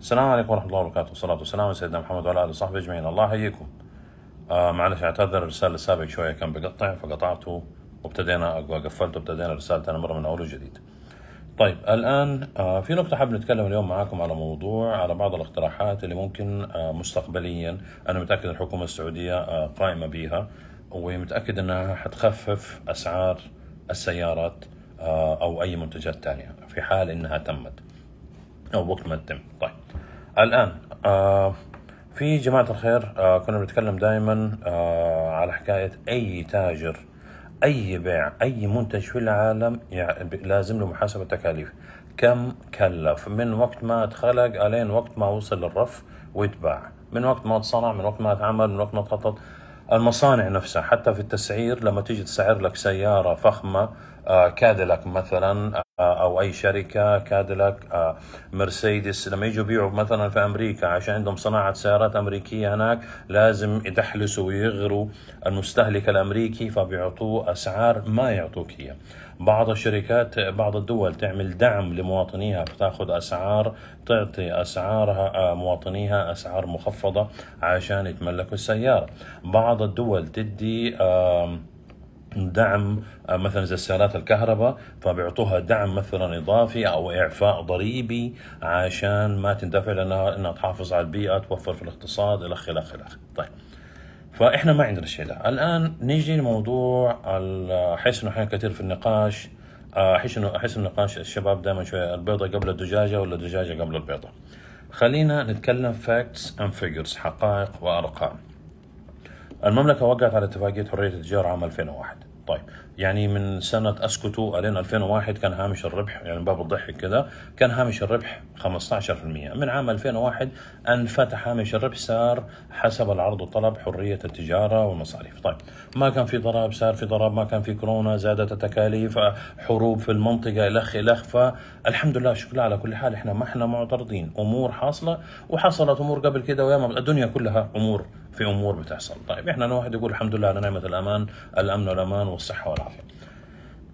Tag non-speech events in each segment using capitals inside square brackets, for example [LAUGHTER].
السلام عليكم ورحمه الله وبركاته والصلاه والسلام على سيدنا محمد وعلى اله وصحبه اجمعين الله يحييكم آه معلش اعتذر الرساله السابقه شويه كان بقطع فقطعته وابتدينا قفلته وابتدينا رسالة أنا مرة من أول وجديد طيب الآن آه في نقطة حابب نتكلم اليوم معاكم على موضوع على بعض الاقتراحات اللي ممكن آه مستقبليا أنا متأكد الحكومة السعودية آه قائمة بها ومتأكد أنها حتخفف أسعار السيارات آه، أو أي منتجات تانية في حال أنها تمت أو وقت ما تتم طيب الآن آه، في جماعة الخير آه، كنا بنتكلم دائما آه، على حكاية أي تاجر أي بيع أي منتج في العالم يعني لازم له محاسبة تكاليف كم كلف من وقت ما اتخلق ألين وقت ما وصل للرف ويتباع من وقت ما اتصنع من وقت ما اتعمل من وقت ما اتخطط المصانع نفسها حتى في التسعير لما تيجي تسعر لك سيارة فخمة كاديلاك آه، مثلا آه، او اي شركه كاديلاك آه، مرسيدس لما يجوا يبيعوا مثلا في امريكا عشان عندهم صناعه سيارات امريكيه هناك لازم يدحلسوا ويغروا المستهلك الامريكي فبيعطوه اسعار ما يعطوك اياها بعض الشركات بعض الدول تعمل دعم لمواطنيها بتاخذ اسعار تعطي اسعارها مواطنيها اسعار مخفضه عشان يتملكوا السياره بعض الدول تدي آه دعم آه، مثلا زي سيارات الكهرباء فبيعطوها دعم مثلا اضافي او اعفاء ضريبي عشان ما تندفع لانها انها تحافظ على البيئه توفر في الاقتصاد الخ الخ الخ طيب فاحنا ما عندنا الشيء ده الان نيجي لموضوع احس انه احيانا كثير في النقاش آه، احس انه احس النقاش الشباب دائما شويه البيضه قبل الدجاجه ولا الدجاجه قبل البيضه خلينا نتكلم فاكتس اند فيجرز حقائق وارقام المملكه وقعت على اتفاقيه حريه التجاره عام 2001 طيب يعني من سنة أسكتوا ألين 2001 كان هامش الربح يعني باب الضحك كذا كان هامش الربح 15% من عام 2001 انفتح هامش الربح صار حسب العرض والطلب حرية التجارة والمصاريف طيب ما كان في ضراب صار في ضراب ما كان في كورونا زادت التكاليف حروب في المنطقة إلخ إلخ فالحمد لله شكرا على كل حال إحنا ما إحنا معترضين أمور حاصلة وحصلت أمور قبل كده وياما الدنيا كلها أمور في أمور بتحصل طيب إحنا الواحد يقول الحمد لله على نعمة الأمان الأمن والأمان والصحة والعافية العافيه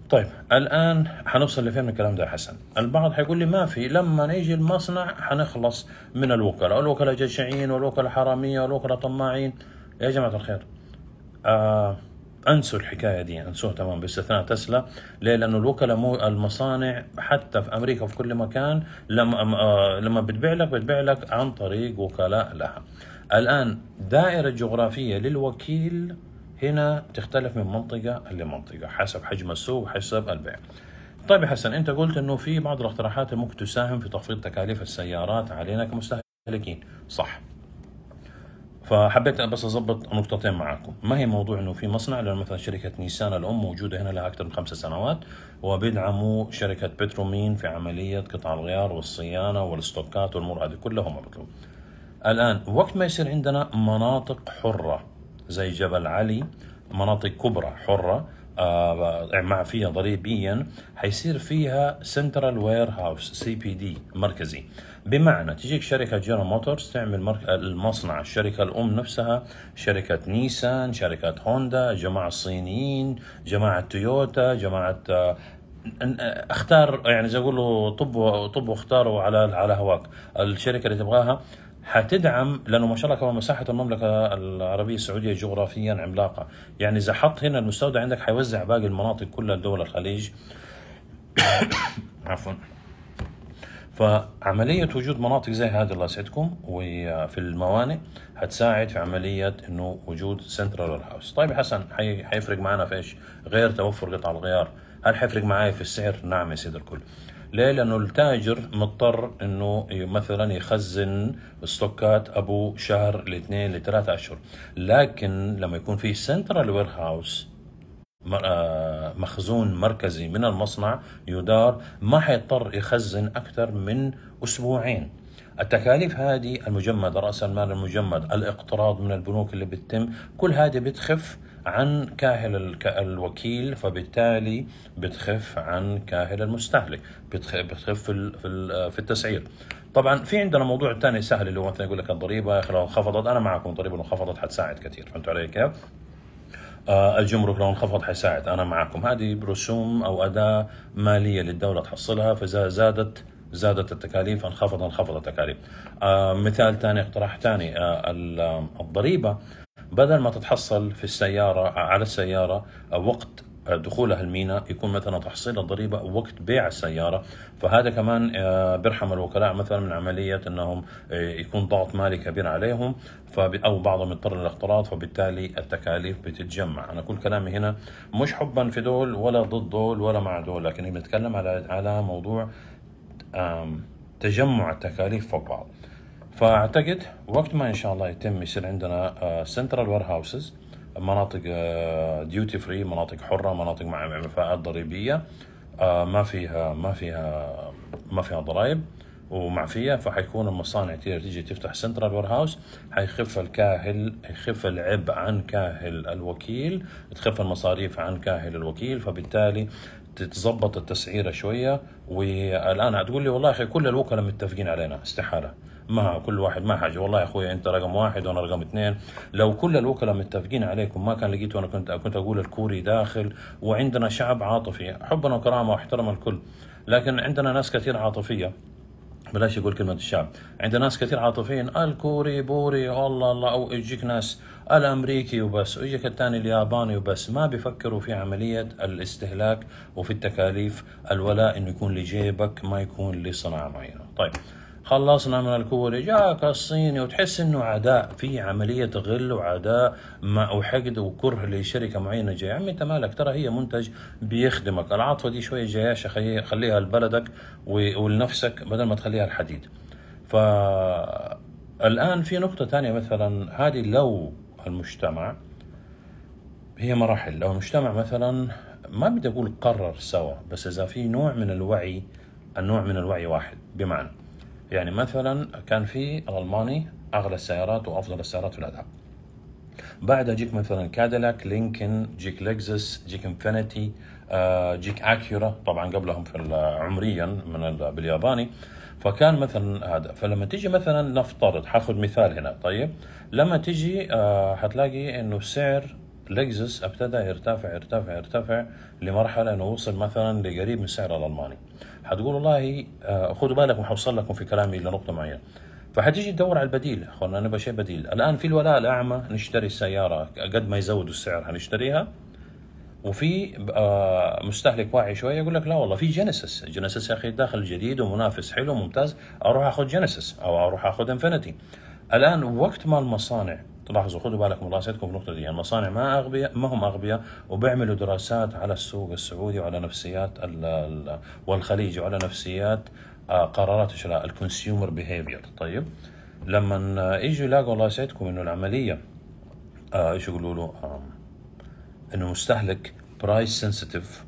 طيب الان حنوصل لفين من الكلام ده يا حسن البعض حيقول لي ما في لما نيجي المصنع حنخلص من الوكلاء الوكلاء جشعين والوكلاء حراميه والوكلاء طماعين يا جماعه الخير آه انسوا الحكايه دي انسوها تمام باستثناء تسلا ليه؟ لانه الوكلاء مو المصانع حتى في امريكا وفي كل مكان لما آه لما بتبيع لك بتبيع لك عن طريق وكلاء لها الان دائره جغرافيه للوكيل هنا تختلف من منطقه لمنطقه حسب حجم السوق وحسب البيع طيب يا حسن انت قلت انه في بعض الاقتراحات ممكن تساهم في تخفيض تكاليف السيارات علينا كمستهلكين صح فحبيت بس اظبط نقطتين معاكم ما هي موضوع انه في مصنع لانه مثلا شركه نيسان الام موجوده هنا لها اكثر من خمسة سنوات وبيدعموا شركه بترومين في عمليه قطع الغيار والصيانه والستوكات والامور هذه كلها هم بيطلبوا الان وقت ما يصير عندنا مناطق حره زي جبل علي مناطق كبرى حره آه، مع فيها ضريبيا حيصير فيها سنترال وير هاوس سي بي دي مركزي بمعنى تجيك شركه جنرال موتورز تعمل المصنع الشركه الام نفسها شركه نيسان شركه هوندا جماعه الصينيين جماعه تويوتا جماعه آه، آه، اختار يعني زي اقول له طب طب واختاره على على هواك الشركه اللي تبغاها حتدعم لانه ما شاء الله كمان مساحه المملكه العربيه السعوديه جغرافيا عملاقه، يعني اذا حط هنا المستودع عندك حيوزع باقي المناطق كلها لدول الخليج [COUGHS] عفوا فعملية وجود مناطق زي هذه الله يسعدكم وفي الموانئ حتساعد في عملية انه وجود سنترال هاوس طيب حسن حيفرق معنا في ايش؟ غير توفر قطع الغيار، هل حيفرق معي في السعر؟ نعم يا سيد الكل. ليه؟ لأنه التاجر مضطر أنه مثلا يخزن ستوكات أبو شهر لاثنين لثلاث أشهر لكن لما يكون في سنترال وير هاوس مخزون مركزي من المصنع يدار ما حيضطر يخزن أكثر من أسبوعين التكاليف هذه المجمدة رأس المال المجمد الاقتراض من البنوك اللي بتتم كل هذه بتخف عن كاهل الوكيل فبالتالي بتخف عن كاهل المستهلك بتخف في في التسعير طبعا في عندنا موضوع ثاني سهل اللي هو مثلا يقول لك الضريبه يا اخي لو انخفضت انا معكم الضريبه لو انخفضت حتساعد كثير فهمتوا علي كيف؟ الجمرك آه، لو انخفض حيساعد انا معكم هذه رسوم او اداه ماليه للدوله تحصلها فاذا زادت زادت التكاليف انخفض انخفضت التكاليف آه، مثال ثاني اقتراح ثاني آه، الضريبه بدل ما تتحصل في السيارة على السيارة وقت دخولها الميناء يكون مثلا تحصيل الضريبة وقت بيع السيارة فهذا كمان آه، بيرحم الوكلاء مثلا من عملية أنهم آه، يكون ضغط مالي كبير عليهم أو بعضهم يضطر للاقتراض فبالتالي التكاليف بتتجمع أنا كل كلامي هنا مش حبا في دول ولا ضد دول ولا مع دول لكن بنتكلم على على موضوع تجمع التكاليف فوق بعض فاعتقد وقت ما ان شاء الله يتم يصير عندنا سنترال وير هاوسز مناطق ديوتي آه, فري مناطق حره مناطق مع منفعات ضريبيه آه, ما فيها ما فيها ما فيها ضرائب ومعفيه فحيكون المصانع تيجي تفتح سنترال وير هاوس حيخف الكاهل يخف العبء عن كاهل الوكيل تخف المصاريف عن كاهل الوكيل فبالتالي تتظبط التسعيره شويه والان هتقول لي والله يا اخي كل الوكلاء متفقين علينا استحاله ما كل واحد ما حاجه والله يا اخوي انت رقم واحد وانا رقم اثنين لو كل الوكلاء متفقين عليكم ما كان لقيت وانا كنت كنت اقول الكوري داخل وعندنا شعب عاطفي حبنا وكرامه واحترم الكل لكن عندنا ناس كثير عاطفيه بلاش يقول كلمه الشعب عند ناس كثير عاطفيين الكوري بوري والله الله او يجيك ناس الامريكي وبس ويجيك الثاني الياباني وبس ما بيفكروا في عمليه الاستهلاك وفي التكاليف الولاء انه يكون لجيبك ما يكون لصناعه معينه طيب خلصنا من الكوري جاك آه، الصيني وتحس انه عداء في عمليه غل وعداء وحقد وكره لشركه معينه جاي عمي انت مالك ترى هي منتج بيخدمك العاطفه دي شويه جايه خليها لبلدك ولنفسك بدل ما تخليها الحديد ف الان في نقطه ثانيه مثلا هذه لو المجتمع هي مراحل لو المجتمع مثلا ما بدي اقول قرر سوا بس اذا في نوع من الوعي النوع من الوعي واحد بمعنى يعني مثلا كان في الالماني اغلى السيارات وافضل السيارات في الاداء بعدها جيك مثلا كاديلاك لينكن جيك لكزس جيك انفينيتي آه، جيك اكيورا طبعا قبلهم في عمريا من بالياباني فكان مثلا هذا فلما تيجي مثلا نفترض حاخذ مثال هنا طيب لما تيجي آه، حتلاقي انه السعر لكزس ابتدى يرتفع يرتفع يرتفع لمرحله انه وصل مثلا لقريب من سعر الالماني حتقول والله آه، خذوا بالكم حوصل لكم في كلامي لنقطه معينه فحتيجي تدور على البديل اخوانا نبغى شيء بديل الان في الولاء الاعمى نشتري السياره قد ما يزودوا السعر حنشتريها وفي آه، مستهلك واعي شويه يقول لك لا والله في جينيسيس جينيسيس يا اخي داخل جديد ومنافس حلو وممتاز اروح اخذ جينيسيس او اروح اخذ انفينيتي الان وقت ما المصانع تلاحظوا خذوا بالكم دراستكم في النقطه دي المصانع ما اغبياء ما هم اغبياء وبيعملوا دراسات على السوق السعودي وعلى نفسيات والخليج وعلى نفسيات آه، قرارات الشراء الكونسيومر بيهيفير طيب لما يجوا يلاقوا الله يسعدكم انه العمليه آه، ايش يقولوا له انه مستهلك برايس سنسيتيف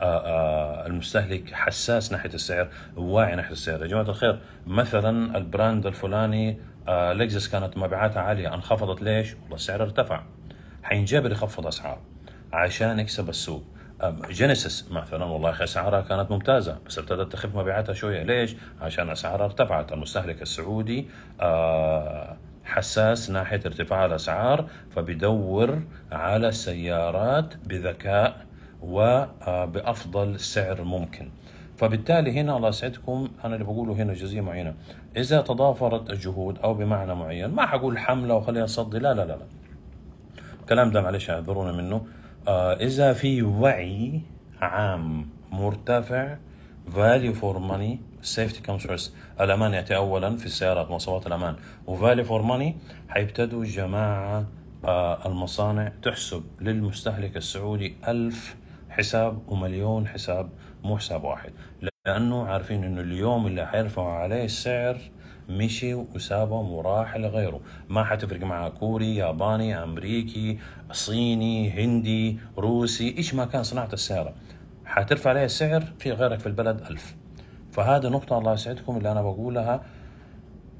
آه، آه، المستهلك حساس ناحيه السعر واعي ناحيه السعر يا جماعه الخير مثلا البراند الفلاني لكزس آه، كانت مبيعاتها عاليه انخفضت ليش والله السعر ارتفع حينجبر يخفض اسعار عشان يكسب السوق جينيسيس مثلا والله اخي اسعارها كانت ممتازه بس ابتدت تخف مبيعاتها شويه ليش؟ عشان اسعارها ارتفعت المستهلك السعودي حساس ناحيه ارتفاع الاسعار فبيدور على سيارات بذكاء وبافضل آه، سعر ممكن فبالتالي هنا الله يسعدكم انا اللي بقوله هنا جزئيه معينه اذا تضافرت الجهود او بمعنى معين ما حقول حمله وخليها تصدي لا لا لا لا الكلام ده معلش اعذرونا منه آه اذا في وعي عام مرتفع فاليو فور ماني سيفتي comes first الامان ياتي اولا في السيارات مواصفات الامان وفاليو فور ماني حيبتدوا جماعه آه المصانع تحسب للمستهلك السعودي 1000 حساب ومليون حساب مو حساب واحد لانه عارفين انه اليوم اللي حيرفعوا عليه السعر مشي وسابهم وراح لغيره ما حتفرق معاه كوري ياباني امريكي صيني هندي روسي ايش ما كان صناعه السياره حترفع عليه السعر في غيرك في البلد ألف فهذا نقطة الله يسعدكم اللي أنا بقولها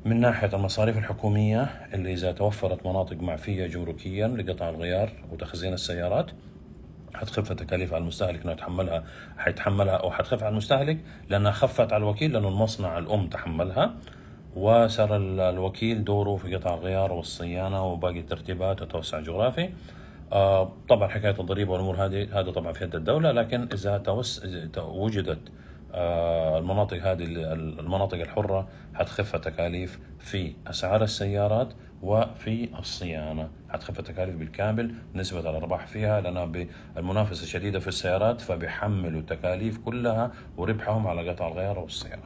من ناحية المصاريف الحكومية اللي إذا توفرت مناطق معفية جمركيا لقطع الغيار وتخزين السيارات حتخف التكاليف على المستهلك انه يتحملها حيتحملها او حتخف على المستهلك لانها خفت على الوكيل لانه المصنع الام تحملها وصار الوكيل دوره في قطع الغيار والصيانه وباقي الترتيبات والتوسع الجغرافي آه، طبعا حكايه الضريبه والامور هذه هذا طبعا في يد الدوله لكن اذا توس... وجدت آه، المناطق هذه المناطق الحرة حتخف تكاليف في أسعار السيارات وفي الصيانة حتخف التكاليف بالكامل نسبة الأرباح فيها لأنها بالمنافسة شديدة في السيارات فبيحملوا التكاليف كلها وربحهم على قطع الغيار والصيانة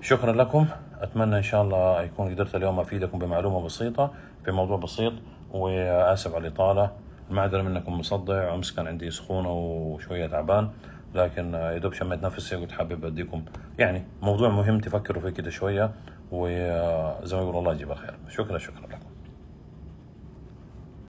شكرا لكم أتمنى إن شاء الله يكون قدرت اليوم أفيدكم بمعلومة بسيطة في موضوع بسيط وآسف على الإطالة المعذرة منكم مصدع أمس كان عندي سخونة وشوية تعبان لكن يا دوب شميت نفسي قلت حابب اديكم يعني موضوع مهم تفكروا فيه كده شويه وزي ما يقول الله يجيب الخير شكرا شكرا لكم